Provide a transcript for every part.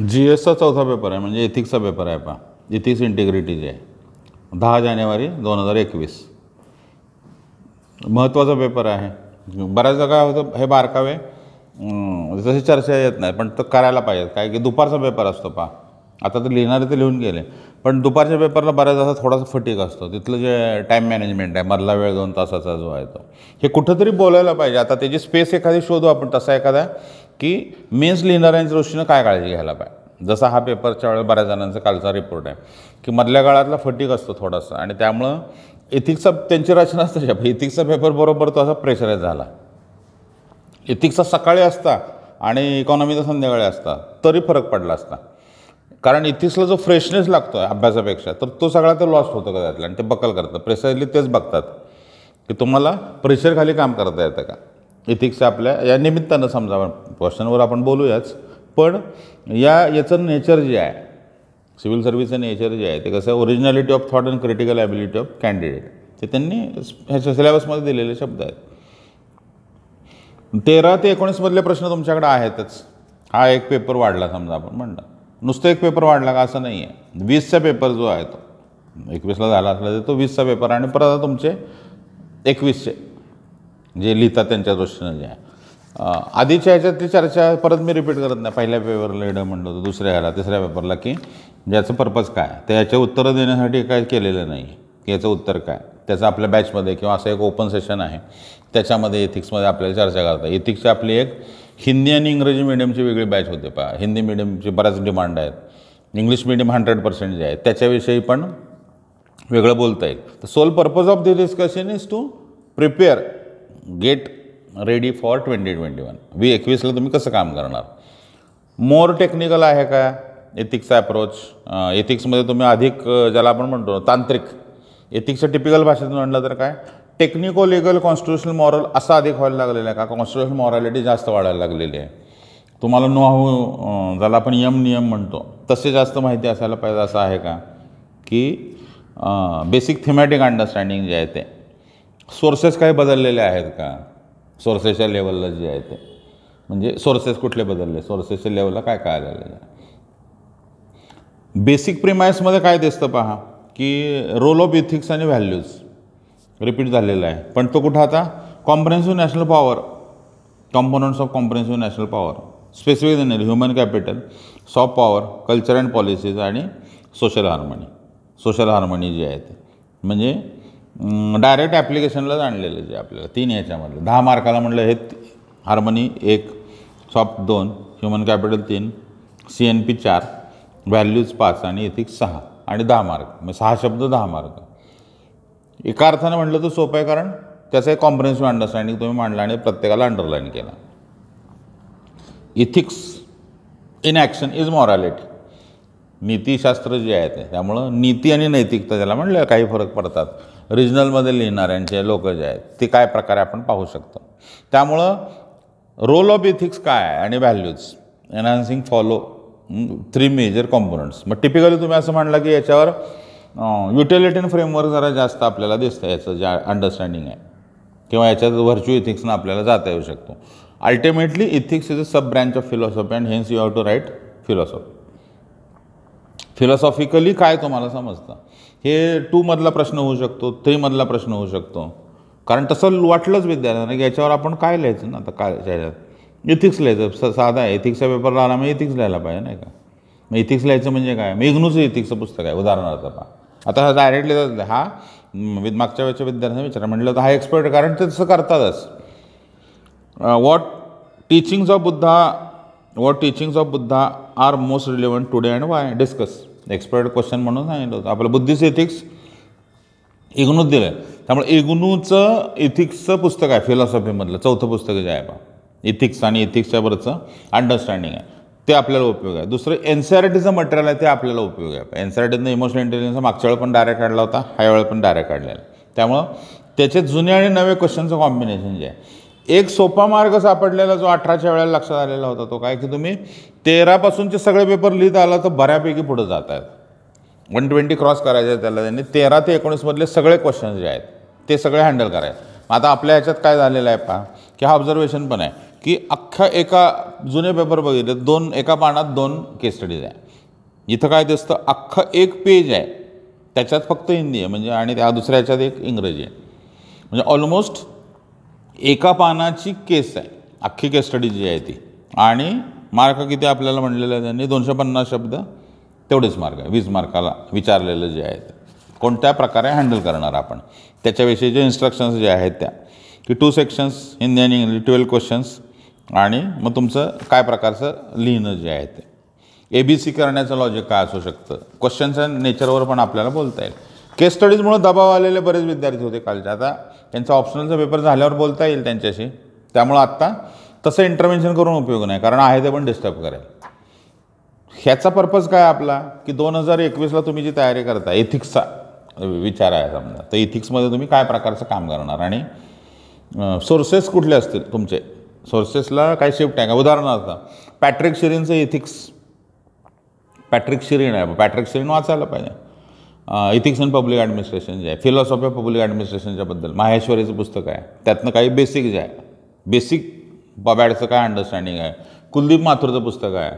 जी एसचा चौथा पेपर आहे म्हणजे एथिक्सचा पेपर आहे पहा इथिक्स इंटिग्रिटी जे आहे दहा जानेवारी दोन हजार एकवीस महत्त्वाचा पेपर आहे बऱ्याचदा काय होतं हे बारकावे तशी चर्चा येत नाही पण तर करायला पाहिजेत काय की दुपारचा पेपर असतो पहा आता तर लिहिणारे ते लिहून गेले पण दुपारच्या पेपरला बऱ्याचदा असा थोडासा फटीक असतो तिथलं जे टाईम मॅनेजमेंट आहे मधला वेळ दोन तासाचा जो आहे तो हे कुठंतरी बोलायला पाहिजे आता त्याची स्पेस एखादी शोधू आपण तसा एखादा की मेन्स लिहिणाऱ्यांच्या दृष्टीनं काय काळजी घ्यायला पाहिजे जसा हा पेपरच्या वेळेला बऱ्याच जणांचा कालचा रिपोर्ट आहे की मधल्या काळातला फटीक असतो थोडासा आणि त्यामुळं इथिक्सचा त्यांची रचना असते इथिक्सचा पेपर बरोबर तो असा प्रेशराईज झाला इथिक्सचा सकाळी असता आणि इकॉनॉमीचा संध्याकाळी असता तरी फरक पडला असता कारण इथिक्सला जो फ्रेशनेस लागतो आहे अभ्यासापेक्षा तर तो सगळा तर लॉस्ट होतो का त्यातला आणि ते बकल करतं प्रेशरली तेच बघतात की तुम्हाला प्रेशरखाली काम करता येतं का इथिक्स आपल्या या निमित्तानं समजा क्वेश्चनवर आपण बोलूयाच पण या याचं नेचर जे आहे सिव्हिल सर्व्हिसचं नेचर जे आहे ते कसं originality of thought and critical ability of candidate ते त्यांनी ह्याच्या सिलेबसमध्ये दिलेले शब्द आहेत तेरा ते एकोणीसमधले प्रश्न तुमच्याकडे आहेतच हा एक पेपर वाढला समजा आपण म्हणलं नुसतं एक पेपर वाढला का असं नाही आहे वीसचा पेपर जो आहे तो एकवीसला झाला असला तर तो वीसचा पेपर आणि परत तुमचे एकवीसचे जे लिहितात त्यांच्या दृष्टीनं जे आहे आधीच्या ह्याच्यातली चर्चा परत मी रिपीट करत नाही पहिल्या पेपरला लिहिणं म्हणलं होतं दुसऱ्या ह्याला तिसऱ्या पेपरला की ज्याचं पर्पज काय तर याचे उत्तरं देण्यासाठी काय केलेलं नाही की याचं उत्तर काय त्याचं आपल्या बॅचमध्ये किंवा असं एक ओपन सेशन आहे त्याच्यामध्ये एथिक्समध्ये आपल्याला चर्चा करता एथिक्सची आपली एक हिंदी आणि इंग्रजी मिडियमची वेगळी बॅच होते पहा हिंदी मिडियमची बऱ्याच डिमांड आहेत इंग्लिश मिडियम हंड्रेड पर्सेंट जे आहे त्याच्याविषयी पण वेगळं बोलता येईल तर sole purpose of the discussion is to prepare get ready for twenty twenty one we एकवीसला तुम्ही कसं काम करणार मोर टेक्निकल आहे का एथिक्सचा अप्रोच एथिक्समध्ये तुम्ही अधिक ज्याला आपण म्हणतो तांत्रिक एथिक्सचं टिपिकल भाषेतून म्हणलं तर काय टेक्निको लिगल कॉन्स्टिट्युशनल मॉरल असा अधिक व्हायला लागलेला आहे का कॉन्स्टिट्युशनल मॉरॅलिटी जास्त वाढायला लागलेली आहे तुम्हाला नोहू ज्याला आपण यम नियम म्हणतो तसे जास्त माहिती असायला पाहिजे असं आहे का की बेसिक थिमॅटिक अंडरस्टँडिंग जे आहे ते सोर्सेस काही बदललेले आहेत का सोर्सेसच्या लेवलला जे आहे ते म्हणजे सोर्सेस कुठले बदलले सोर्सेसच्या लेवलला काय काय झालेलं आहे बेसिक प्रिमायसमध्ये काय दिसतं पहा की रोल ऑफ इथिक्स आणि व्हॅल्यूज रिपीट झालेला आहे पण तो कुठं आता comprehensive national power components of comprehensive national power specific energy human capital soft power culture and policies आणि सोशल हार्मनी सोशल हार्मनी जी आहे ते म्हणजे डायरेक्ट ॲप्लिकेशनला आणलेलं जे आपल्याला तीन ह्याच्यामधलं दहा मार्काला म्हटलं हे हार्मनी एक सॉफ्ट दोन ह्युमन कॅपिटल तीन सी एन पी चार व्हॅल्यूज पाच आणि इथिक्स सहा आणि दहा मार्क म्हणजे सहा शब्द दहा मार्क एका अर्थानं म्हटलं तर सोपं आहे कारण त्याचं एक कॉम्प्रिहेन्सिव्ह अंडरस्टँडिंग तुम्ही मांडला आणि प्रत्येकाला अंडरलाईन केला ethics in action is morality नीतीशास्त्र जे आहे ते त्यामुळं नीती आणि नैतिकता त्याला म्हणलं काही फरक पडतात रिजनलमध्ये लिहिणाऱ्यांचे लोक जे आहेत ते काय प्रकारे आपण पाहू शकतो त्यामुळं रोल ऑफ इथिक्स काय आहे आणि values enhancing follow three major components मग टिपिकली तुम्ही असं म्हणलं की याच्यावर युटिलिटीन फ्रेमवर्क जरा जास्त आपल्याला दिसतं याचं ज्या अंडरस्टँडिंग आहे किंवा याच्यात व्हर्च्युअल इथिक्सनं आपल्याला जाता येऊ शकतो ultimately ethics is a sub branch of philosophy and hence you have to write philosophy philosophically काय तुम्हाला समजतं हे टूमधला प्रश्न होऊ शकतो थ्रीमधला प्रश्न होऊ शकतो कारण तसं वाटलंच विद्यार्थ्यांना की याच्यावर आपण काय लिहायचं ना आता काय याच्यात इथिक्स लिहायचं स साधा आहे इथिक्सचा पेपर आला मग इथिक्स लिहायला पाहिजे नाही का मग इथिक्स लिहायचं म्हणजे काय मग इग्नूचं इथिक्सचं पुस्तक आहे उदाहरणार्थ पहा आता हा डायरेक्ट लिहितात हा विद मागच्या वेळेच्या विद्यार्थ्यांना विचारा म्हटलं तर हा एक्सपर्ट कारण ते तसं करतातच what teachings of Buddha what teachings of Buddha are most relevant today and why discuss expert question म्हणून सांगितलं होतं आपलं बुद्धिस्ट एथिक्स इग्नूत दिलं आहे त्यामुळे इग्नूचं इथिक्सचं पुस्तक आहे फिलॉसॉफीमधलं चौथं पुस्तक जे आहे बा इथिक्स आणि इथिक्सच्या बरंच अंडरस्टँडिंग आहे ते आपल्याला उपयोग आहे दुसरं एन सी आर टीचं मटेरियल आहे ते आपल्याला उपयोग आहे एन सी आर टीनं इमोशनल इंटेलिजन्स मागच्या वेळ पण डायरेक्ट काढला होता ह्या वेळ पण डायरेक्ट काढलेला त्यामुळं त्याचे जुने आणि नवे क्वेश्चनचं कॉम्बिनेशन जे आहे एक सोपा मार्ग सापडलेला जो अठराच्या वेळेला लक्षात आलेला होता तो काय की तुम्ही तेरापासूनचे सगळे पेपर लिहित आला तर बऱ्यापैकी पुढं जात आहेत वन ट्वेंटी क्रॉस करायचे त्याला त्यांनी तेरा ते एकोणीसमधले सगळे क्वेश्चन्स जे आहेत ते सगळे हँडल करायचे आता आपल्या ह्याच्यात काय झालेलं आहे पहा की हा ऑब्झर्वेशन पण आहे की अख्ख्या एका जुने पेपर बघितले दोन एका पानात दोन केस स्टडीज आहे इथं काय दिसतं अख्खं एक पेज आहे त्याच्यात फक्त हिंदी आहे म्हणजे आणि त्या दुसऱ्या एक इंग्रजी आहे म्हणजे ऑलमोस्ट एका पानाची केस आहे अख्खी केस स्टडी जी आहे ती आणि मार्क किती आपल्याला म्हणलेलं आहे त्यांनी दोनशे पन्नास शब्द तेवढेच मार्क आहे वीस मार्काला विचारलेलं जे आहेत कोणत्या प्रकारे हँडल करणार आपण त्याच्याविषयी जे इन्स्ट्रक्शन्स जे आहेत त्या की टू सेक्शन्स हिंदी आणि इंग्लिश ट्वेल्व क्वेश्चन्स आणि मग तुमचं काय प्रकारचं लिहिणं जे आहे ते ए बी सी करण्याचं लॉजिक काय असू शकतं क्वेश्चनच्या नेचरवर पण आपल्याला बोलता येईल केस स्टडीजमुळं दबाव आलेले बरेच विद्यार्थी होते कालच्या आता त्यांचा ऑप्शनलचा पेपर झाल्यावर बोलता येईल त्यांच्याशी त्यामुळं आत्ता तसं इंटरव्हेन्शन करून उपयोग नाही कारण आहे ते पण डिस्टर्ब करेल ह्याचा पर्पज काय आपला की दोन हजार एकवीसला तुम्ही जी तयारी करता एथिक्सचा विचार आहे समजा तर इथिक्समध्ये तुम्ही काय प्रकारचं काम करणार आणि सोर्सेस कुठले असतील तुमचे सोर्सेसला काय शिफ्ट आहे का उदाहरणार्थ पॅट्रिक शिरीनचं इथिक्स पॅट्रिक शिरीन आहे पॅट्रिक शिरीन वाचायला पाहिजे इथिक्स अँड पब्लिक ॲडमिनिस्ट्रेशन जे आहे फिलॉसॉफी ऑफ पब्लिक ॲडमिनिस्ट्रेशनच्या बद्दल माहेश्वरीचं पुस्तक आहे त्यातनं काही बेसिक जे आहे बेसिक बॅडचं काय अंडरस्टँडिंग आहे कुलदीप माथुरचं पुस्तक आहे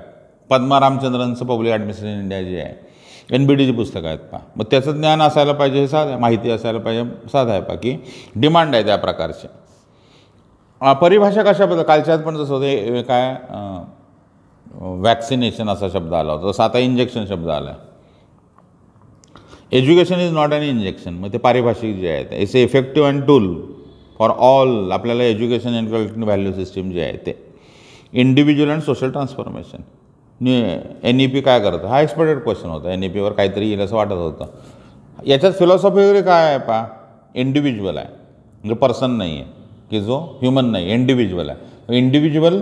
पद्मा पब्लिक ॲडमिनिस्ट्रेशन इंडिया जे आहे एन बी डीची पुस्तकं आहेत पा मग त्याचं ज्ञान असायला पाहिजे हे साध माहिती असायला पाहिजे साधं आहे पा की डिमांड आहे त्या प्रकारची परिभाषा कशाबद्दल कालच्यात पण जसं होते काय वॅक्सिनेशन असा शब्द आला होता जसं आता इंजेक्शन शब्द आला आहे education is not an injection मग ते पारिभाषिक जे आहेत it's effective and tool for all आपल्याला education and collective value system जे आहे ते individual and social transformation N E P काय करतं हा एक्सपेक्टेड क्वेश्चन होता एन ई e पीवर काहीतरी येईल असं वाटत होतं याच्यात फिलॉसॉफी वगैरे काय आहे पा इंडिव्हिज्युअल आहे म्हणजे पर्सन नाही आहे की जो ह्युमन नाही इंडिव्हिज्युअल आहे इंडिव्हिज्युअल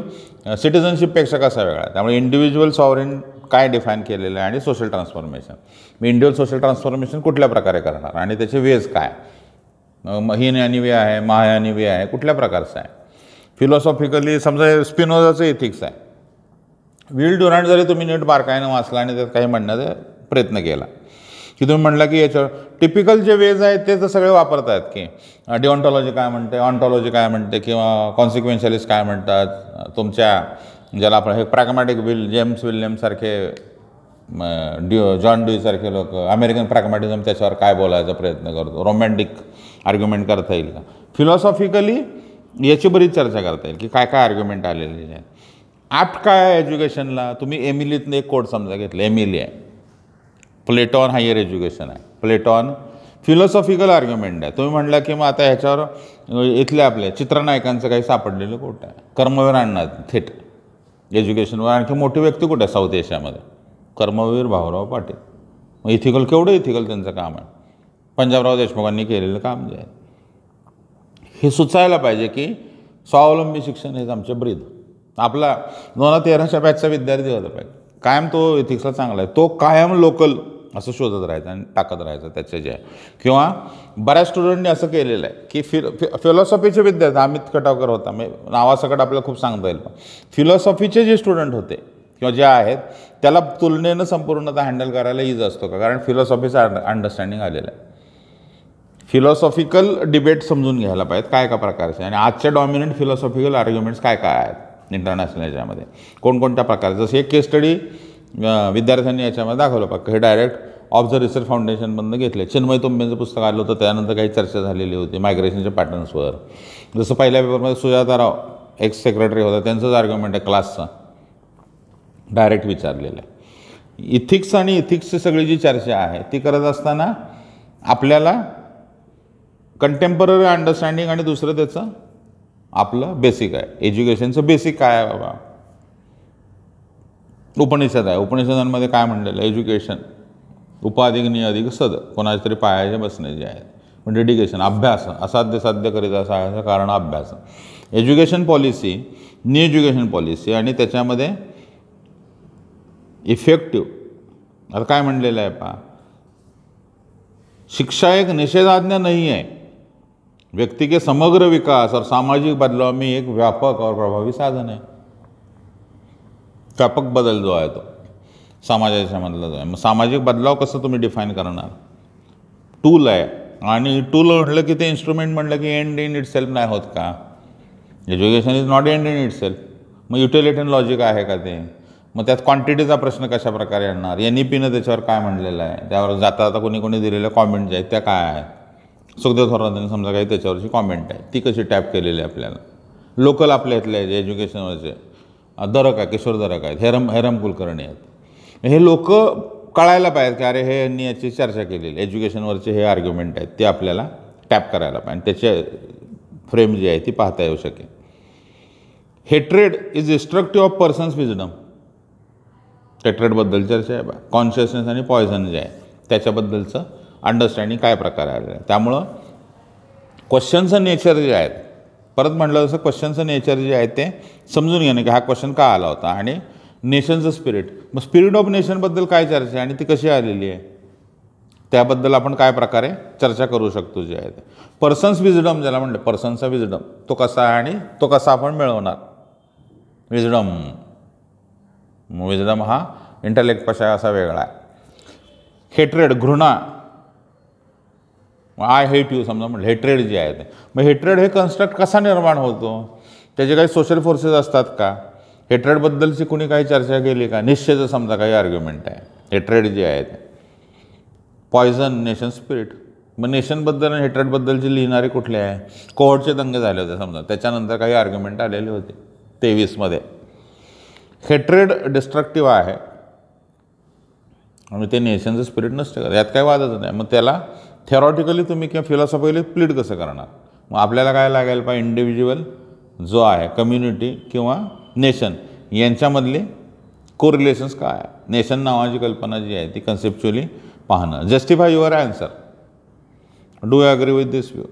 सिटिझनशिपपेक्षा कसा वेगळा आहे त्यामुळे इंडिव्हिज्युअल सॉवरेन काय डिफाईन केलेलं आहे आणि सोशल ट्रान्सफॉर्मेशन मी इंडिव्हिज्युअल सोशल ट्रान्सफॉर्मेशन कुठल्या प्रकारे करणार आणि त्याचे वेज काय आणि वे आहे महायानी वे आहे कुठल्या प्रकारचं आहे फिलॉसॉफिकली समजा स्पिनोजाचं एथिक्स आहे विल डुरांट जरी तुम्ही नीट बारकाईनं वाचला आणि त्यात काही म्हणण्याचा प्रयत्न केला की तुम्ही म्हटलं की याच्यावर टिपिकल जे वेज आहेत ते तर सगळे वापरतात की डिओन्टॉलॉजी काय म्हणते ऑन्टॉलॉजी काय म्हणते किंवा कॉन्सिक्वेन्शियलिस्ट काय म्हणतात तुमच्या ज्याला आपण हे प्रॅगमॅटिक विल जेम्स विल्यमसारखे ड्यू जॉन ड्यूसारखे लोक अमेरिकन प्रॅगमॅटिझम त्याच्यावर काय बोलायचा प्रयत्न करतो रोमॅन्टिक आर्ग्युमेंट करता येईल का फिलॉसॉफिकली याची बरीच चर्चा करता येईल की काय काय आर्ग्युमेंट आलेली आहेत ॲप्ट काय एज्युकेशनला तुम्ही एमिलीतनं एक कोड समजा घेतला एमिली आहे प्लेटॉन हायर एज्युकेशन आहे प्लेटॉन फिलॉसॉफिकल आर्ग्युमेंट आहे तुम्ही म्हणला की मग आता ह्याच्यावर इथल्या आपल्या चित्रनायकांचं काही सापडलेलं कोट आहे कर्मवीर आणणार थेट एज्युकेशनवर आणखी मोठी व्यक्ती कुठे आहे साऊथ एशियामध्ये कर्मवीर भाऊराव पाटील मग इथिकल केवढं इथिकल त्यांचं काम आहे पंजाबराव देशमुखांनी केलेलं काम जे आहे हे सुचायला पाहिजे की स्वावलंबी शिक्षण हेच आमचे ब्रीद आपला दोन हजार तेराच्या बॅचचा विद्यार्थी होता पाहिजे कायम तो इथिक्सला चांगला आहे तो कायम लोकल असं शोधत राहायचं आणि टाकत राहायचं त्याचे जे आहे किंवा बऱ्याच स्टुडंटनी असं केलेलं आहे की फि फिलॉसॉफीचे विद्यार्थी अमित कटावकर होता मी नावासकट आपल्याला खूप सांगता येईल फिलॉसॉफीचे जे स्टुडंट होते किंवा जे आहेत त्याला तुलनेनं संपूर्णतः हँडल करायला इज असतो का कारण फिलॉसॉफीचं अंड अंडरस्टँडिंग आलेलं आहे फिलॉसॉफिकल डिबेट समजून घ्यायला पाहिजेत काय काय प्रकारचे आणि आजच्या डॉमिनंट फिलॉसॉफिकल आर्ग्युमेंट्स काय काय आहेत इंटरनॅशनल याच्यामध्ये कोणकोणत्या प्रकारचे जसं एक केस स्टडी विद्यार्थ्यांनी याच्यामध्ये दाखवलं पाक हे डायरेक्ट ऑफ द रिसर्च फाउंडेशनमधनं घेतले चिन्मय तुंबेंचं पुस्तक आलं होतं त्यानंतर काही चर्चा झालेली होती मायग्रेशनच्या पॅटर्न्सवर जसं पहिल्या पेपरमध्ये सुजाता राव एक्स सेक्रेटरी होता त्यांचंच आर्ग्युमेंट आहे क्लासचं डायरेक्ट विचारलेलं आहे इथिक्स आणि इथिक्सची सगळी जी चर्चा आहे ती करत असताना आपल्याला कंटेम्पररी अंडरस्टँडिंग आणि दुसरं त्याचं आपलं बेसिक आहे एज्युकेशनचं बेसिक काय आहे बाबा उपनिषद आहे उपनिषदांमध्ये काय म्हणलेलं एज्युकेशन उपाधिक अधिक सद कोणाच्या तरी पायाचे बसणे आहेत म्हणजे डेडिकेशन अभ्यास असाध्य साध्य करीत असा कारण अभ्यास education policy new education policy आणि त्याच्यामध्ये इफेक्टिव्ह आता काय म्हणलेलं आहे पा शिक्षा एक निषेधाज्ञा नाही आहे व्यक्ती के समग्र विकास और सामाजिक बदलाव मी एक व्यापक और प्रभावी साधन आहे व्यापक बदल जो आहे तो समाजाच्यामधला जो आहे मग सामाजिक बदलाव कसं तुम्ही डिफाईन करणार टूल आहे आणि टूल म्हटलं की ते इन्स्ट्रुमेंट म्हटलं की एंड इन इट सेल्फ नाही होत का education is not end in it self मग युटिलिटन लॉजिक आहे का ते मग त्यात क्वांटिटीचा प्रश्न कशाप्रकारे प्रकारे आणणार एन e ई पीनं त्याच्यावर काय म्हणलेलं आहे त्यावर जाता जाता कोणी कोणी दिलेल्या कॉमेंट्स आहेत त्या काय आहेत सुखदेव थोरांनी समजा काही त्याच्यावरची कॉमेंट आहे ती कशी टॅप केलेली आहे आपल्याला लोकल आपल्या इथले जे एज्युकेशनवरचे दरक आहे किशोर दरक आहेत हेरम हेरम कुलकर्णी आहेत हे लोक कळायला पाहिजेत की अरे हे यांनी याची चर्चा केलेली एज्युकेशनवरचे हे आर्ग्युमेंट आहेत ते आपल्याला टॅप करायला पाहिजे त्याचे फ्रेम जी आहे ती पाहता येऊ शकेल hatred is destructive of persons wisdom हेट्रेडबद्दल चर्चा आहे बा कॉन्शियसनेस आणि पॉयझन जे आहे त्याच्याबद्दलचं अंडरस्टँडिंग काय प्रकार आहे त्यामुळं क्वेश्चनचं नेचर जे आहेत परत म्हटलं जसं क्वेश्चनचं नेचर जे आहे ते समजून घेणं की हा क्वेश्चन का आला होता आणि नेशनचं स्पिरिट मग स्पिरिट ऑफ नेशनबद्दल काय चर्चा आहे आणि ती कशी आलेली आहे त्याबद्दल आपण काय प्रकारे चर्चा करू शकतो जे आहे ते पर्सन्स विजडम ज्याला म्हणलं पर्सनचा विजडम तो कसा आहे आणि तो कसा आपण मिळवणार विजडम विजडम हा इंटेलेक्ट कशा असा वेगळा आहे हेट्रेड घृणा मग आय हेट यू समजा म्हणजे हेट्रेड जे आहे ते मग हेट्रेड हे कन्स्ट्रक्ट कसा निर्माण होतो त्याचे काही सोशल फोर्सेस असतात का हेट्रेडबद्दलची कुणी काही चर्चा केली का निश्चयचं समजा काही आर्ग्युमेंट आहे हेट्रेड जे आहे ते पॉयझन नेशन स्पिरिट मग नेशनबद्दल आणि हेट्रेडबद्दलचे लिहिणारे कुठले आहे कोहटचे दंगे झाले होते समजा त्याच्यानंतर काही आर्ग्युमेंट आलेले होते तेवीसमध्ये हेट्रेड डिस्ट्रक्टिव्ह आहे आणि ते नेशनचं स्पिरिट नसतं का यात काही वादच नाही मग त्याला थेरॉटिकली तुम्ही किंवा फिलॉसॉफिकली प्लीट कसं करणार मग आपल्याला काय लागायला पाहिजे इंडिव्हिज्युअल जो आहे कम्युनिटी किंवा नेशन यांच्यामधले कोरिलेशन्स काय आहे नेशन नावाची कल्पना जी आहे ती कन्सेप्च्युअली पाहणं justify your answer do you agree with this view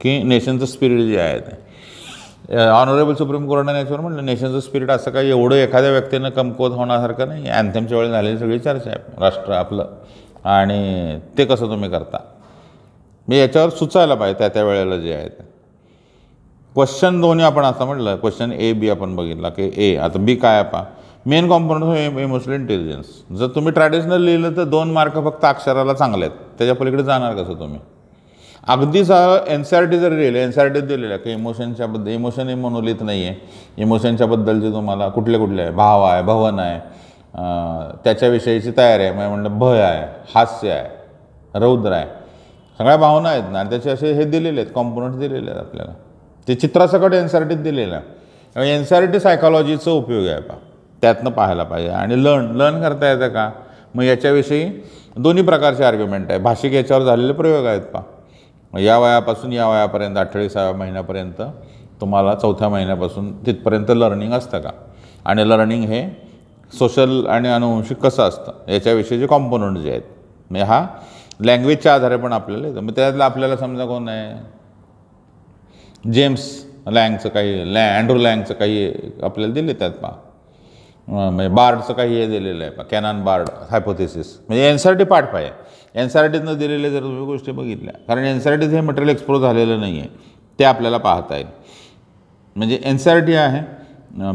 की नेशनचं स्पिरिट जे आहे ते ऑनरेबल सुप्रीम कोर्टाने याच्यावर म्हटलं नेशनचं स्पिरिट असं काही एवढं एखाद्या व्यक्तीनं कमकुवत होण्यासारखं नाही अँथेमच्या वेळी झालेली सगळी चर्चा आहे राष्ट्र आपलं आणि ते कसं तुम्ही करता मी याच्यावर सुचायला पाहिजे त्या त्या वेळेला जे आहे ते क्वेश्चन दोन्ही आपण असं म्हटलं क्वेश्चन ए बी आपण बघितला की ए आता बी काय पहा मेन कॉम्पोनंट इमोशनल इंटेलिजन्स जर तुम्ही ट्रॅडिशनल लिहिलं तर दोन मार्क फक्त अक्षराला चांगले आहेत त्याच्या पलीकडे जाणार कसं तुम्ही अगदी सह एन सी आर टी जर लिहिलं एन सी आर टीत दिलेलं की इमोशनच्याबद्दल इमोशन हे नाही आहे इमोशनच्याबद्दलचे जे तुम्हाला कुठले कुठले आहे भाव आहे भवन आहे त्याच्याविषयीची तयारी आहे म्हणजे म्हणलं भय आहे हास्य आहे रौद्र आहे सगळ्या भावना आहेत ना आणि त्याचे असे हे दिलेले आहेत कॉम्पोनंट दिलेले आहेत आपल्याला ते चित्रासकट एन सी आर टीत दिलेलं आहे एन सी आर टी सायकॉलॉजीचा उपयोग आहे पा त्यातनं पाहायला पाहिजे आणि लर्न लर्न करता येतं का मग याच्याविषयी दोन्ही प्रकारचे आर्ग्युमेंट आहे भाषिक याच्यावर झालेले प्रयोग आहेत पा या वयापासून या वयापर्यंत अठ्ठावीसाव्या महिन्यापर्यंत तुम्हाला चौथ्या महिन्यापासून तिथपर्यंत लर्निंग असतं का आणि लर्निंग हे सोशल आणि अनुवंशिक कसं असतं याच्याविषयी जे कॉम्पोनंट जे आहेत म्हणजे हा लँग्वेजच्या आधारे पण आपल्याला येतं मग त्यातला आपल्याला समजा कोण आहे जेम्स लँगचं काही लॅ अँड्रू लँगचं काही आपल्याला दिले त्यात पहा म्हणजे बार्डचं काही हे दिलेलं आहे पा कॅनॉन बार्ड हायपोथेसिस म्हणजे एन सी आर टी पाठ पाहिजे एन सी आर टीतनं दिलेले जर तुम्ही गोष्टी बघितल्या कारण एन सी आर टीत हे मटेरियल एक्सप्लोर झालेलं नाही आहे ते आपल्याला पाहता येईल म्हणजे एन सी आर टी आहे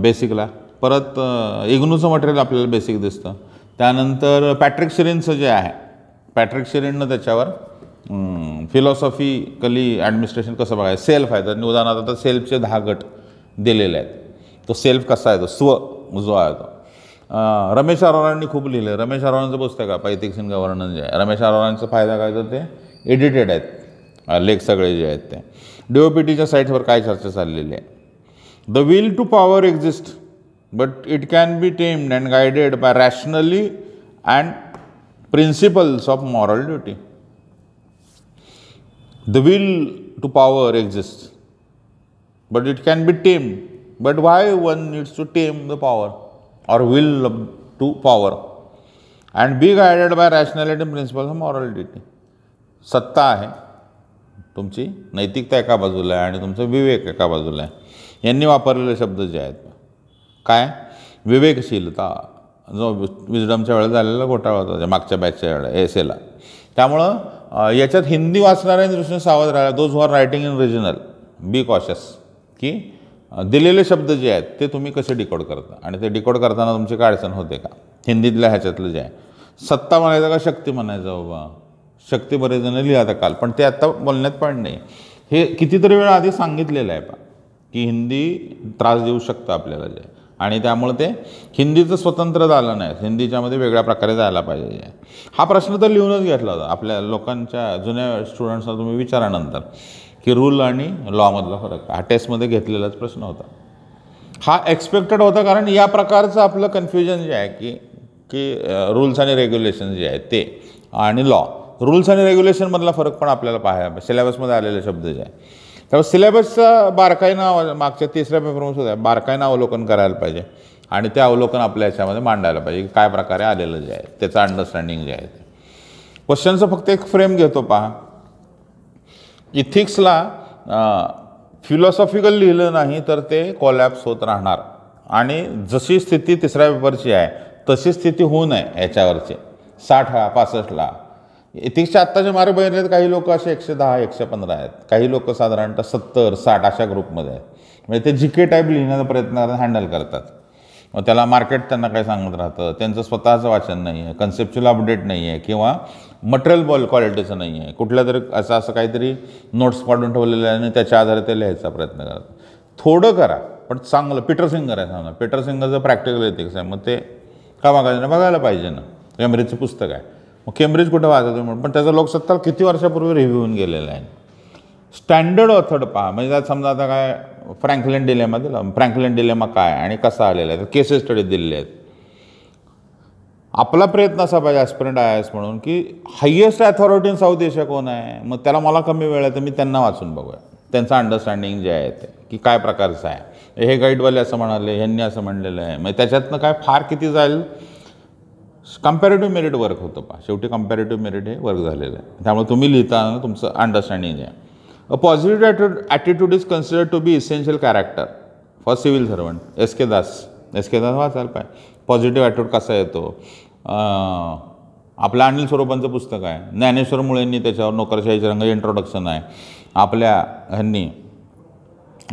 बेसिकला परत इग्नूचं मटेरियल आपल्याला बेसिक दिसतं त्यानंतर पॅट्रिक शिरेनचं जे आहे पॅट्रिक शिरेननं त्याच्यावर फिलॉसॉफिकली ॲडमिनिस्ट्रेशन कसं बघायचं सेल्फ आहे तर उदाहरणार्थ आता सेल्फचे दहा गट दिलेले आहेत तो सेल्फ कसा आहे तो स्व जो आहे तो रमेश अरोरांनी खूप लिहिलं आहे रमेश अरोरांचं पुस्तक आहे पैतिक सिंग गव्हर्नन्स जे आहे रमेश अरोरांचा फायदा काय तर ते एडिटेड आहेत लेख सगळे जे आहेत ते डीओ पी टीच्या साईटवर काय चर्चा चाललेली आहे the will to power exist but it can be tamed and guided by rationally and principles of moral duty. The will to power exists, but it can be tamed. But why one needs to tame the power or will to power? And be guided by rationality and principles of moral duty सत्ता आहे तुमची नैतिकता एका बाजूला आहे आणि तुमचं विवेक एका बाजूला आहे यांनी वापरलेले शब्द जे आहेत काय विवेकशीलता जो विजडमच्या वेळेला झालेला घोटाळा होता मागच्या बॅचच्या वेळेला एस एला त्यामुळं याच्यात हिंदी वाचणाऱ्या दृष्टीने सावध राहिला those who are writing in regional be cautious की दिलेले शब्द जे आहेत ते तुम्ही कसे डिकोड करता आणि ते डिकोड करताना तुमची काय अडचण होते का हिंदीतल्या ह्याच्यातलं जे आहे सत्ता म्हणायचं का शक्ती म्हणायचं बाबा शक्ती बरेच जण लिहा काल पण ते आत्ता बोलण्यात पण नाही हे कितीतरी वेळा आधी सांगितलेलं आहे पा की हिंदी त्रास देऊ शकतं आपल्याला जे आणि त्यामुळे ते हिंदीचं स्वतंत्र झालं नाही हिंदीच्यामध्ये वेगळ्या प्रकारे जायला पाहिजे हा प्रश्न तर लिहूनच घेतला होता आपल्या लोकांच्या जुन्या स्टुडंट्सना तुम्ही विचारानंतर की रूल आणि लॉमधला फरक हा टेस्टमध्ये घेतलेलाच प्रश्न होता हा एक्सपेक्टेड होता कारण या प्रकारचं आपलं कन्फ्युजन जे आहे की की रूल्स आणि रेग्युलेशन जे आहे ते आणि लॉ रूल्स आणि रेग्युलेशनमधला फरक पण आपल्याला पाहायला सिलेबसमध्ये आलेले शब्द जे आहे त्यामुळे सिलेबसचं बारकाईनं मागच्या तिसऱ्या पेपरमध्ये सुद्धा बारकाईनं अवलोकन करायला पाहिजे आणि ते अवलोकन आपल्या याच्यामध्ये मांडायला पाहिजे काय प्रकारे आलेलं जे आहे त्याचं अंडरस्टँडिंग जे आहे ते क्वेश्चनचं फक्त एक फ्रेम घेतो पहा इथिक्सला फिलॉसॉफिकल लिहिलं नाही तर ते कॉलॅप्स होत राहणार आणि जशी स्थिती तिसऱ्या पेपरची आहे तशी स्थिती होऊ नये याच्यावरची साठ पासष्टला तीनशे आत्ताचे मारे बहिणीत काही लोक असे एकशे दहा एकशे पंधरा आहेत काही लोक साधारणतः सत्तर साठ अशा ग्रुपमध्ये आहेत म्हणजे ते जी के टाईप लिहिण्याचा प्रयत्न करतात हँडल करतात मग त्याला मार्केट त्यांना काय सांगत राहतं त्यांचं स्वतःचं वाचन नाही आहे कन्सेप्च्युअल अपडेट नाही आहे किंवा मटेरियल बॉल क्वालिटीचं नाही आहे कुठल्या तरी असं असं काहीतरी नोट्स पाडून ठेवलेलं आहे आणि त्याच्या आधारे ते लिहायचा प्रयत्न करतात थोडं करा पण चांगलं पीटर सिंगर आहे सांगा पीटर सिंगरचं प्रॅक्टिकल येते आहे मग ते का मागायचं बघायला पाहिजे ना पुस्तक आहे मग केम्ब्रिज कुठं वाजवतो म्हणून पण त्याचा लोकसत्ता किती वर्षापूर्वी रिव्ह्यू होऊन गेलेला आहे स्टँडर्ड ऑथर्ड पहा म्हणजे समजा आता काय फ्रँकलिन डिलेमा दिला फ्रँकलिन डिलेमा काय आणि कसा आलेला आहे तर केसेस स्टडी दिलेले आहेत आपला प्रयत्न असा पाहिजे ॲस्पिरंट आय एस म्हणून की highest authority in South Asia कोण आहे मग त्याला मला कमी वेळ आहे तर मी त्यांना वाचून बघूया त्यांचं अंडरस्टँडिंग जे आहे ते की काय प्रकारचं आहे हे गाईडवाले असं म्हणाले ह्यांनी असं म्हणलेलं आहे मग त्याच्यातनं काय फार किती जाईल कम्पॅरेटिव्ह मेरिट वर्क होतं पहा शेवटी कम्पॅरेटिव्ह मेरिट हे वर्क झालेलं आहे त्यामुळे तुम्ही लिहिताना तुमचं अंडरस्टँडिंग आहे अ पॉझिटिव्ह ॲटू attitude is consider to be essential character for civil servant S K Das S K Das वाचाल पाय पॉझिटिव्ह ॲटिट्यूड कसा येतो आपलं अनिल स्वरूपांचं पुस्तक आहे ज्ञानेश्वर मुळेंनी त्याच्यावर नोकरशाहीचे रंग इंट्रोडक्शन आहे आपल्या ह्यांनी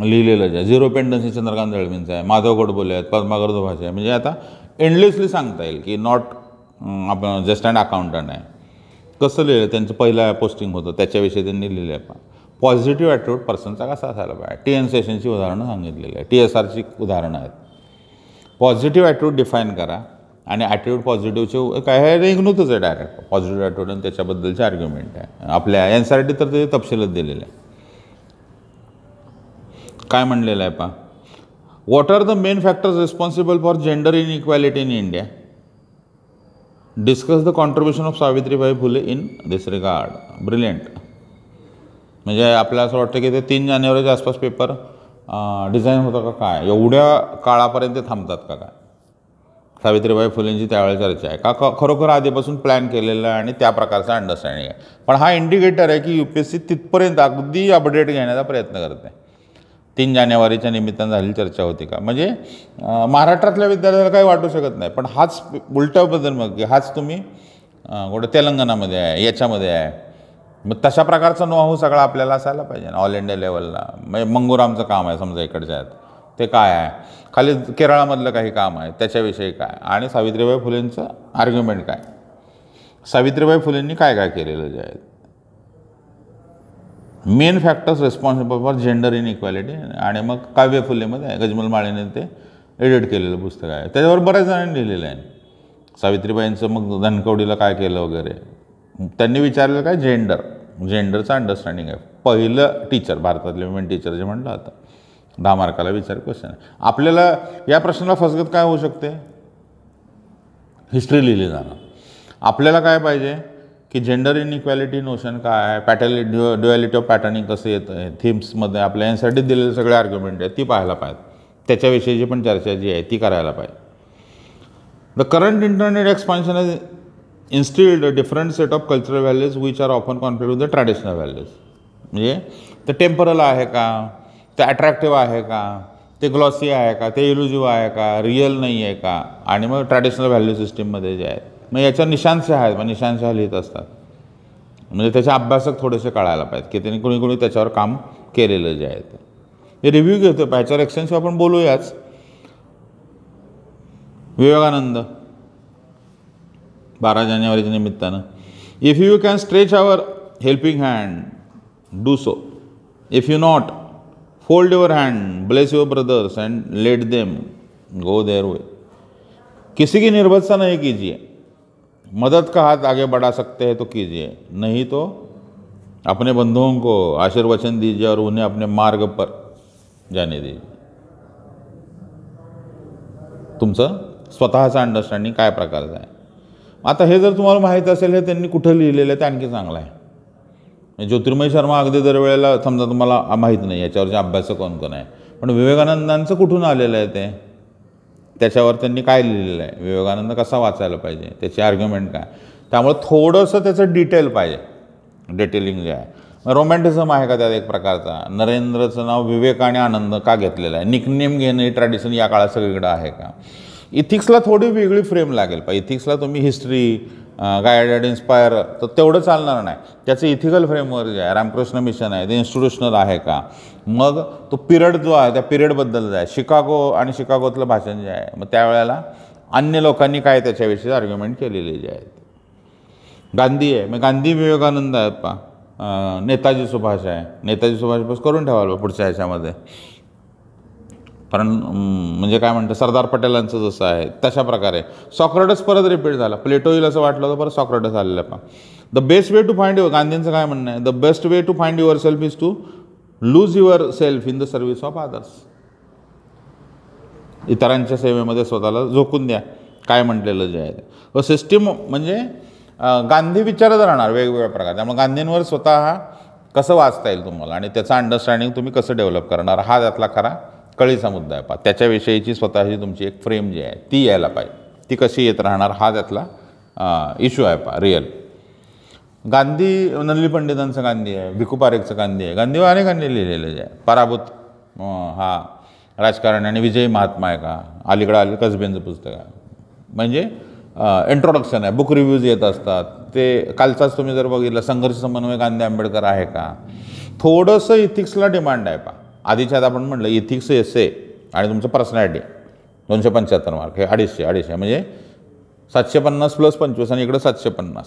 लिहिलेलं जे झिरो पेंडन्सी चंद्रकांत दळवींचं आहे माधव गोडबोले आहेत पद्मागर आहे म्हणजे आता एंडलेसली सांगता येईल की नॉट आपण अँड अकाउंटंट आहे कसं लिहिलं त्यांचं पहिलं पोस्टिंग होतं त्याच्याविषयी त्यांनी लिहिलं आहे पण पॉझिटिव्ह ॲटिट्यूड पर्सनचा कसा असायला पाहिजे टी एन सेशनची उदाहरणं सांगितलेली आहे टी एस आरची उदाहरणं आहेत पॉझिटिव्ह ॲटिट्यूड डिफाईन करा आणि ॲटिट्यूड पॉझिटिव्हचे काय हे इग्नूतच आहे डायरेक्ट पॉझिटिव्ह ॲटिट्यूड आणि त्याच्याबद्दलचे आर्ग्युमेंट आहे आपल्या एन टी तर ते तपशीलच दिलेलं आहे काय म्हणलेलं आहे पा what are the main factors responsible for gender in equality in India discuss the contribution of Savitribai Phule in this regard brilliant म्हणजे आपल्याला असं वाटतं की ते तीन जानेवारीच्या आसपास पेपर डिझाईन होतं का काय एवढ्या काळापर्यंत ते थांबतात का काय सावित्रीबाई फुलेंची त्यावेळी चर्चा आहे का खरोखर आधीपासून प्लॅन केलेला आहे आणि त्या प्रकारचा अंडरस्टँडिंग आहे पण हा इंडिकेटर आहे की यू पी एस सी तिथपर्यंत अगदी अपडेट घेण्याचा प्रयत्न करते तीन जानेवारीच्या निमित्तानं झालेली चर्चा होती का म्हणजे महाराष्ट्रातल्या विद्यार्थ्याला काही वाटू शकत नाही पण हाच उलट्याबद्दल बदल मग हाच तुम्ही कुठं तेलंगणामध्ये आहे याच्यामध्ये आहे मग तशा प्रकारचा नोहाऊ सगळा आपल्याला असायला पाहिजे ऑल इंडिया लेवलला म्हणजे मंगुरामचं काम आहे समजा इकडच्या आहेत ते काय आहे खाली केरळामधलं काही काम आहे त्याच्याविषयी काय आणि सावित्रीबाई फुलेंचं आर्ग्युमेंट काय सावित्रीबाई फुलेंनी काय काय केलेलं जे आहेत main factors responsible for gender in equality आणि मग काव्यफुलेमध्ये गजमल माळेने ते एडिट केलेलं पुस्तक आहे त्याच्यावर बऱ्याच जणांनी लिहिलेलं आहे सावित्रीबाईंचं मग धनकवडीला काय केलं वगैरे त्यांनी विचारलेलं काय जेंडर जेंडरचं अंडरस्टँडिंग आहे पहिलं टीचर भारतातले विमेन टीचर जे म्हणलं आता दहा मार्काला विचार क्वेश्चन आहे आपल्याला या प्रश्नाला फसगत काय होऊ शकते हिस्ट्री लिहिली जाणं आपल्याला काय पाहिजे की जेंडर इनइक्वॅलिटी नोशन काय आहे पॅटर्न ड्यु ऑफ पॅटर्निंग कसं येतं आहे थीम्समध्ये आपल्या यांसाठी दिलेले सगळे आर्ग्युमेंट आहेत ती पाहायला पाहिजेत त्याच्याविषयीची पण चर्चा जी आहे ती करायला पाहिजे the current internet expansion is instilled different set of cultural values which are often conflict with the traditional values म्हणजे ते टेम्परल आहे का ते अट्रॅक्टिव्ह आहे का ते ग्लॉसी आहे का ते इलुजिव्ह आहे का रिअल नाही आहे का आणि मग ट्रॅडिशनल व्हॅल्यू सिस्टीममध्ये जे आहे मग याच्यावर निशांशा आहेत मग निशांशा लिहित असतात म्हणजे त्याचे अभ्यासक थोडेसे कळायला पाहिजेत की त्यांनी कोणी कोणी त्याच्यावर काम केलेलं जे आहे ते रिव्ह्यू घेतो ह्याच्यावर एक्सचेंजशिवाय आपण बोलूयाच विवेकानंद बारा जानेवारीच्या निमित्तानं if you can stretch our helping hand do so if you not fold your hand bless your brothers and let them go their way किसी की निर्भरता नाही कीजिए मदद का हाथ आगे बढ़ा सकते हैं तो कीजिए नहीं तो अपने बंधुओं को आशीर्वचन दीजिए और उन्हें अपने मार्ग पर जाने दीजिए तुमचं स्वतःचं अंडरस्टँडिंग काय प्रकारचं आहे आता हे जर तुम्हाला माहीत असेल हे त्यांनी कुठं लिहिलेलं आहे ते आणखी चांगलं आहे ज्योतिर्मय शर्मा अगदी दर समजा तुम्हाला माहीत नाही याच्यावरचे अभ्यास कोण कोण आहे पण विवेकानंदांचं कुठून आलेलं आहे ते त्याच्यावर त्यांनी काय लिहिलेलं आहे विवेकानंद कसा वाचायला पाहिजे त्याची आर्ग्युमेंट काय त्यामुळे थोडंसं त्याचं डिटेल पाहिजे डिटेलिंग जे आहे रोमॅन्टिझम आहे का त्यात एक प्रकारचा नरेंद्रचं नाव विवेक आणि आनंद का घेतलेलं आहे निकनेम घेणे ही ट्रॅडिशन या काळात सगळीकडं आहे का इथिक्सला थोडी वेगळी फ्रेम लागेल पण इथिक्सला तुम्ही हिस्ट्री गायडेड इन्स्पायर तर तेवढं चालणार नाही त्याचं इथिकल फ्रेमवर्क जे आहे रामकृष्ण मिशन आहे ते इन्स्टिट्युशनल आहे का मग तो पिरियड जो आहे त्या पिरियडबद्दलचा आहे शिकागो आणि शिकागोतलं भाषण जे आहे मग त्यावेळेला अन्य लोकांनी काय त्याच्याविषयी आर्ग्युमेंट केलेली जे आहेत गांधी आहे मग गांधी विवेकानंद आहेत पा नेताजी सुभाष आहे नेताजी सुभाष बस करून ठेवाल पुढच्या ह्याच्यामध्ये कारण म्हणजे काय म्हणतं सरदार पटेलांचं जसं आहे तशा प्रकारे सॉक्रेटस परत रिपीट झाला प्लेटो येईल असं वाटलं होतं परत सॉक्रेटस आलेलं पण the best way to find your गांधींचं काय म्हणणं आहे the best way to find your self is to lose your self in the service of others इतरांच्या सेवेमध्ये स्वतःला झोकून द्या काय म्हटलेलं जे आहे व सिस्टीम म्हणजे गांधी विचारत राहणार वेगवेगळ्या प्रकार त्यामुळे गांधींवर स्वतः कसं वाचता येईल तुम्हाला आणि त्याचं अंडरस्टँडिंग तुम्ही कसं डेव्हलप करणार हा त्यातला खरा कळीचा मुद्दा आहे पा त्याच्याविषयीची स्वतःची तुमची एक फ्रेम जी आहे ती यायला पाहिजे ती कशी येत राहणार हा त्यातला इश्यू आहे पा रिअल गांधी नल्ली पंडितांचं गांधी आहे भिकू पारेखचं गांधी आहे गांधीवर अनेकांनी लिहिलेलं जे आहे पराभूत हा राजकारण आणि विजयी महात्मा आहे का अलीकडं आली कसबेंचं पुस्तक आहे म्हणजे इंट्रोडक्शन आहे बुक रिव्ह्यूज येत असतात ते कालचाच तुम्ही जर बघितलं संघर्ष समन्वय गांधी आंबेडकर आहे का थोडंसं इथिक्सला डिमांड आहे पा आधीच्यात आपण म्हटलं इथिक्स ए आणि तुमचं पर्सनॅलिटी दोनशे पंच्याहत्तर मार्क हे अडीचशे अडीचशे म्हणजे सातशे पन्नास प्लस पंचवीस आणि इकडं सातशे पन्नास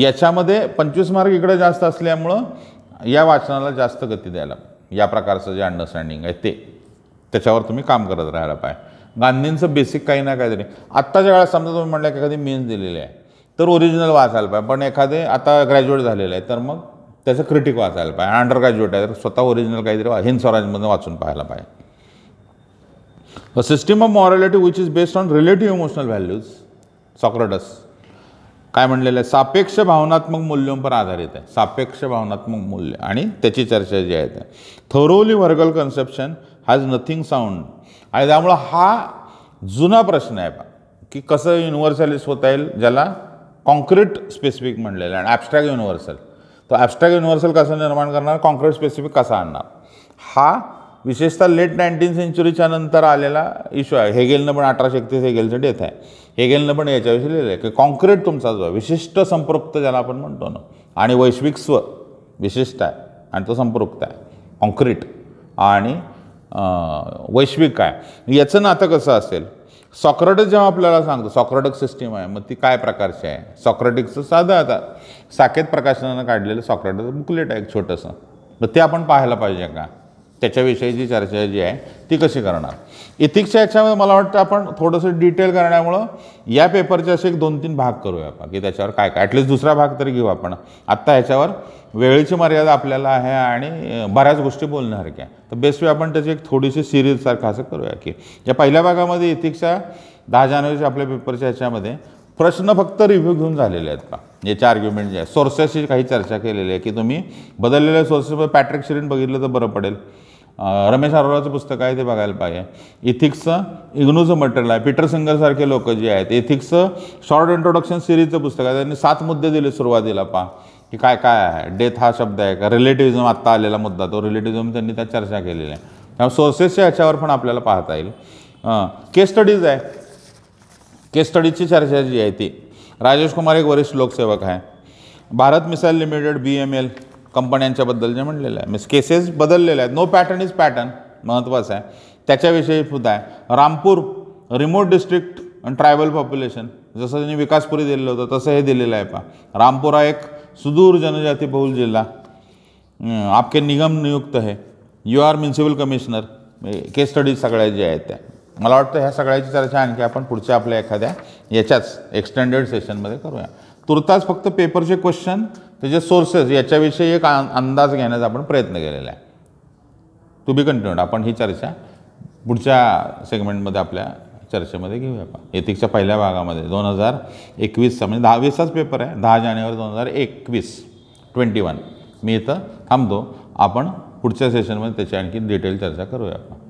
याच्यामध्ये पंचवीस मार्क इकडं जास्त असल्यामुळं या वाचनाला जास्त गती द्यायला या प्रकारचं जे अंडरस्टँडिंग आहे ते त्याच्यावर तुम्ही काम करत राहायला पाहिजे गांधींचं बेसिक काही ना काहीतरी आत्ताच्या वेळा समजा तुम्ही म्हटलं की एखादी मीन्स दिलेली आहे तर ओरिजिनल वाचायला पाहिजे पण एखादे आता ग्रॅज्युएट झालेलं आहे तर मग त्याचं क्रिटिक वाचायला पाहिजे अंडर ग्रॅज्युएट आहे तर स्वतः ओरिजिनल काहीतरी हिंद स्वराजमधून वाचून पाहायला पाहिजे system of morality which is based on relative emotional values Socrates काय म्हणलेलं आहे सापेक्ष भावनात्मक मूल्यांवर आधारित आहे सापेक्ष भावनात्मक मूल्य आणि त्याची चर्चा जी आहे त्या thoroughly verbal conception has nothing sound आणि त्यामुळं हा जुना प्रश्न आहे बा की कसं युनिव्हर्सलिस्ट होता येईल ज्याला कॉन्क्रीट स्पेसिफिक म्हणलेलं आहे आणि ॲबस्ट्रॅक्ट युनिव्हर्सल तो ॲबस्ट्रॅक्ट युनिव्हर्सल कसं निर्माण करणार कॉन्क्रीट स्पेसिफिक कसा आणणार हा विशेषतः लेट नाईन्टीन सेंचुरीच्या नंतर आलेला इश्यू आहे हेगेलनं पण अठराशे एकतीस हेगेलचं डेथ आहे हेगेलनं पण याच्याविषयी लिहिलं आहे की कॉन्क्रीट तुमचा जो आहे विशिष्ट संपृक्त ज्याला आपण म्हणतो ना आणि वैश्विक स्व विशिष्ट आहे आणि तो संपृक्त आहे कॉन्क्रीट आणि वैश्विक काय याचं नातं कसं असेल सॉक्रेटस जेव्हा आपल्याला सांगतो सॉक्रेटिक सिस्टीम आहे मग ती काय प्रकारची आहे सॉक्रेटिकचं साधं आता साकेत प्रकाशनानं काढलेलं सॉक्रेटचं बुकलेट आहे एक छोटंसं मग ते आपण पाहायला पाहिजे का जी चर्चा जी आहे ती कशी करणार इथिक्सच्या याच्यामध्ये मला वाटतं आपण थोडंसं डिटेल करण्यामुळं या पेपरचे असे एक दोन तीन भाग करूया आपण की त्याच्यावर काय काय ॲटलीस्ट दुसरा भाग तरी घेऊ आपण आत्ता ह्याच्यावर वेळेची मर्यादा आपल्याला आहे आणि बऱ्याच गोष्टी बोलण्यासारख्या तर बेस्ट वे आपण त्याची एक थोडीशी सिरीजसारखं असं करूया की या पहिल्या भागामध्ये इथिक्सच्या दहा जानेवारीच्या आपल्या पेपरच्या ह्याच्यामध्ये प्रश्न फक्त रिव्ह्यू घेऊन झालेले आहेत का याचे आर्ग्युमेंट जे आहे सोर्सेसची काही चर्चा केलेली आहे की तुम्ही बदललेल्या सोर्सेसमध्ये पॅट्रिक शिरीन बघितलं तर बरं पडेल रमेश अरोराचं पुस्तक आहे ते बघायला पाहिजे इथिक्सचं इग्नूचं मटेरियल आहे पीटर सिंगरसारखे लोक जे आहेत इथिक्सचं शॉर्ट इंट्रोडक्शन सिरीजचं पुस्तक आहे त्यांनी सात मुद्दे दिले सुरुवातीला पहा की काय काय आहे डेथ हा शब्द आहे का रिलेटिव्हिजम आत्ता आलेला मुद्दा तो रिलेटिव्हिजम त्यांनी त्यात चर्चा केलेली आहे त्यामुळे सोर्सेसच्या ह्याच्यावर पण आपल्याला पाहता येईल केस स्टडीज आहे केस स्टडीजची चर्चा जी आहे ती राजेश कुमार एक वरिष्ठ लोकसेवक आहे Bharat missile limited B M L कंपन्यांच्याबद्दल जे म्हणलेलं आहे मीन्स केसेस बदललेल्या आहेत नो पॅटर्न इज पॅटर्न महत्त्वाचं आहे त्याच्याविषयी सुद्धा आहे रामपूर रिमोट डिस्ट्रिक्ट आणि ट्रायबल पॉप्युलेशन जसं त्यांनी विकासपुरी दिलेलं होतं तसं हे दिलेलं आहे पहा रामपूर हा एक सुदूर जनजाती बहुल जिल्हा आपके निगम नियुक्त आहे you are municipal commissioner case studies सगळ्या ज्या आहेत त्या मला वाटतं ह्या सगळ्याची चर्चा आणखी आपण पुढच्या आपल्या एखाद्या याच्याच एक्सटेंडेड सेशनमध्ये करूया तुर्तास फक्त पेपरचे क्वेश्चन त्याचे सोर्सेस याच्याविषयी एक अंदाज घेण्याचा आपण प्रयत्न केलेला आहे तू बी कंटिन्यूड आपण ही चर्चा पुढच्या सेगमेंटमध्ये आपल्या चर्चेमध्ये घेऊया आपण येथिकच्या पहिल्या भागामध्ये दोन हजार एकवीसचा म्हणजे दहावीसचाच पेपर आहे दहा जानेवारी दोन हजार एकवीस ट्वेंटी वन मी इथं थांबतो आपण पुढच्या सेशनमध्ये त्याची आणखी डिटेल चर्चा करूया आपण